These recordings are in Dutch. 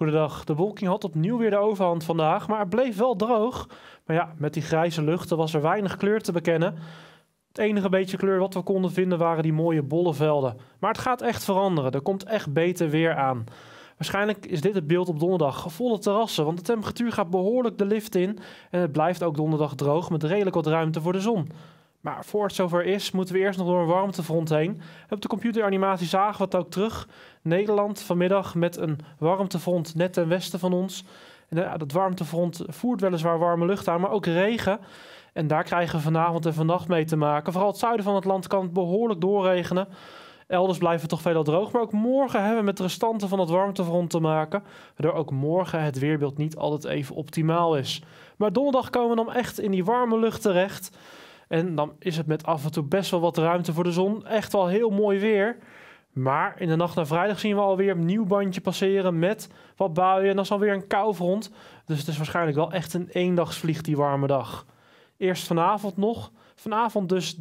Goedendag. De wolking had opnieuw weer de overhand vandaag, maar het bleef wel droog. Maar ja, met die grijze luchten was er weinig kleur te bekennen. Het enige beetje kleur wat we konden vinden waren die mooie bolle velden. Maar het gaat echt veranderen. Er komt echt beter weer aan. Waarschijnlijk is dit het beeld op donderdag. Volle terrassen, want de temperatuur gaat behoorlijk de lift in. En het blijft ook donderdag droog met redelijk wat ruimte voor de zon. Maar voor het zover is, moeten we eerst nog door een warmtefront heen. Op de computeranimatie zagen we het ook terug. Nederland vanmiddag met een warmtefront net ten westen van ons. En eh, dat warmtefront voert weliswaar warme lucht aan, maar ook regen. En daar krijgen we vanavond en vannacht mee te maken. Vooral het zuiden van het land kan het behoorlijk doorregenen. Elders blijven het toch veelal droog. Maar ook morgen hebben we met restanten van het warmtefront te maken. Waardoor ook morgen het weerbeeld niet altijd even optimaal is. Maar donderdag komen we dan echt in die warme lucht terecht. En dan is het met af en toe best wel wat ruimte voor de zon. Echt wel heel mooi weer. Maar in de nacht naar vrijdag zien we alweer een nieuw bandje passeren met wat buien. En dan is alweer een koufront. Dus het is waarschijnlijk wel echt een eendagsvlieg die warme dag. Eerst vanavond nog. Vanavond dus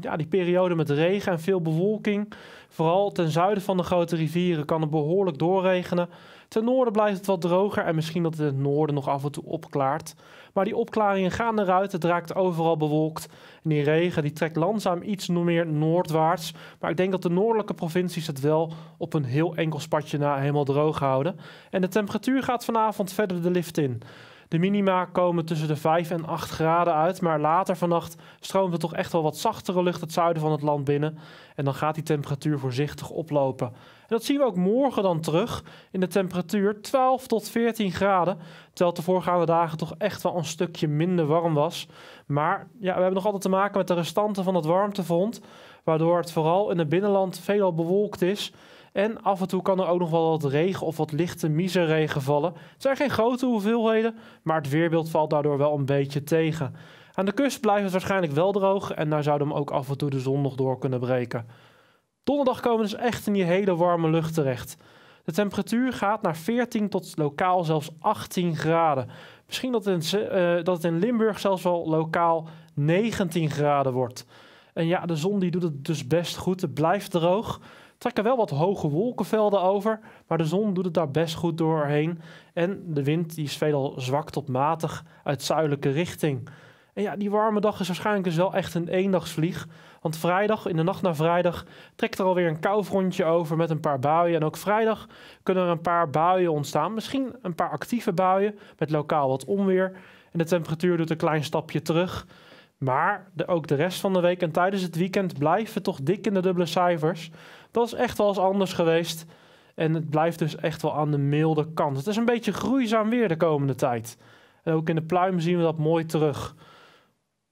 ja, die periode met regen en veel bewolking. Vooral ten zuiden van de grote rivieren kan het behoorlijk doorregenen. Ten noorden blijft het wat droger en misschien dat het in het noorden nog af en toe opklaart. Maar die opklaringen gaan eruit, het raakt overal bewolkt. En die regen die trekt langzaam iets meer noordwaarts. Maar ik denk dat de noordelijke provincies het wel op een heel enkel spatje na helemaal droog houden. En de temperatuur gaat vanavond verder de lift in. De minima komen tussen de 5 en 8 graden uit. Maar later vannacht stroomt er toch echt wel wat zachtere lucht het zuiden van het land binnen. En dan gaat die temperatuur voorzichtig oplopen. dat zien we ook morgen dan terug in de temperatuur 12 tot 14 graden. Terwijl de voorgaande dagen toch echt wel een stukje minder warm was. Maar ja, we hebben nog altijd te maken met de restanten van het warmtefront. Waardoor het vooral in het binnenland veelal bewolkt is. En af en toe kan er ook nog wel wat regen of wat lichte regen vallen. Het zijn geen grote hoeveelheden, maar het weerbeeld valt daardoor wel een beetje tegen. Aan de kust blijft het waarschijnlijk wel droog en daar zou we ook af en toe de zon nog door kunnen breken. Donderdag komen we dus echt in die hele warme lucht terecht. De temperatuur gaat naar 14 tot lokaal zelfs 18 graden. Misschien dat het in, eh, dat het in Limburg zelfs wel lokaal 19 graden wordt. En ja, de zon die doet het dus best goed. Het blijft droog trekken wel wat hoge wolkenvelden over, maar de zon doet het daar best goed doorheen. En de wind die is veelal zwak tot matig uit zuidelijke richting. En ja, die warme dag is waarschijnlijk dus wel echt een eendagsvlieg. Want vrijdag, in de nacht naar vrijdag, trekt er alweer een koufrontje over met een paar buien. En ook vrijdag kunnen er een paar buien ontstaan. Misschien een paar actieve buien met lokaal wat onweer. En de temperatuur doet een klein stapje terug. Maar de, ook de rest van de week en tijdens het weekend blijven toch dik in de dubbele cijfers. Dat is echt wel eens anders geweest. En het blijft dus echt wel aan de milde kant. Het is een beetje groeizaam weer de komende tijd. ook in de pluim zien we dat mooi terug.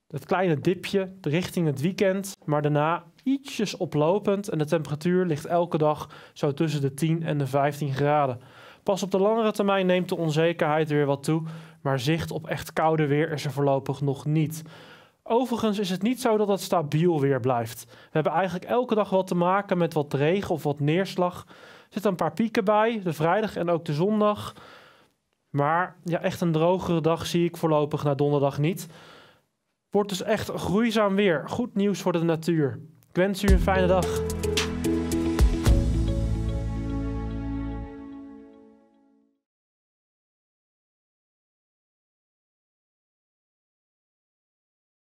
Het kleine dipje richting het weekend, maar daarna ietsjes oplopend en de temperatuur ligt elke dag zo tussen de 10 en de 15 graden. Pas op de langere termijn neemt de onzekerheid weer wat toe, maar zicht op echt koude weer is er voorlopig nog niet. Overigens is het niet zo dat het stabiel weer blijft. We hebben eigenlijk elke dag wel te maken met wat regen of wat neerslag. Er zitten een paar pieken bij, de vrijdag en ook de zondag. Maar ja, echt een drogere dag zie ik voorlopig na donderdag niet. Wordt dus echt groeizaam weer. Goed nieuws voor de natuur. Ik wens u een fijne dag.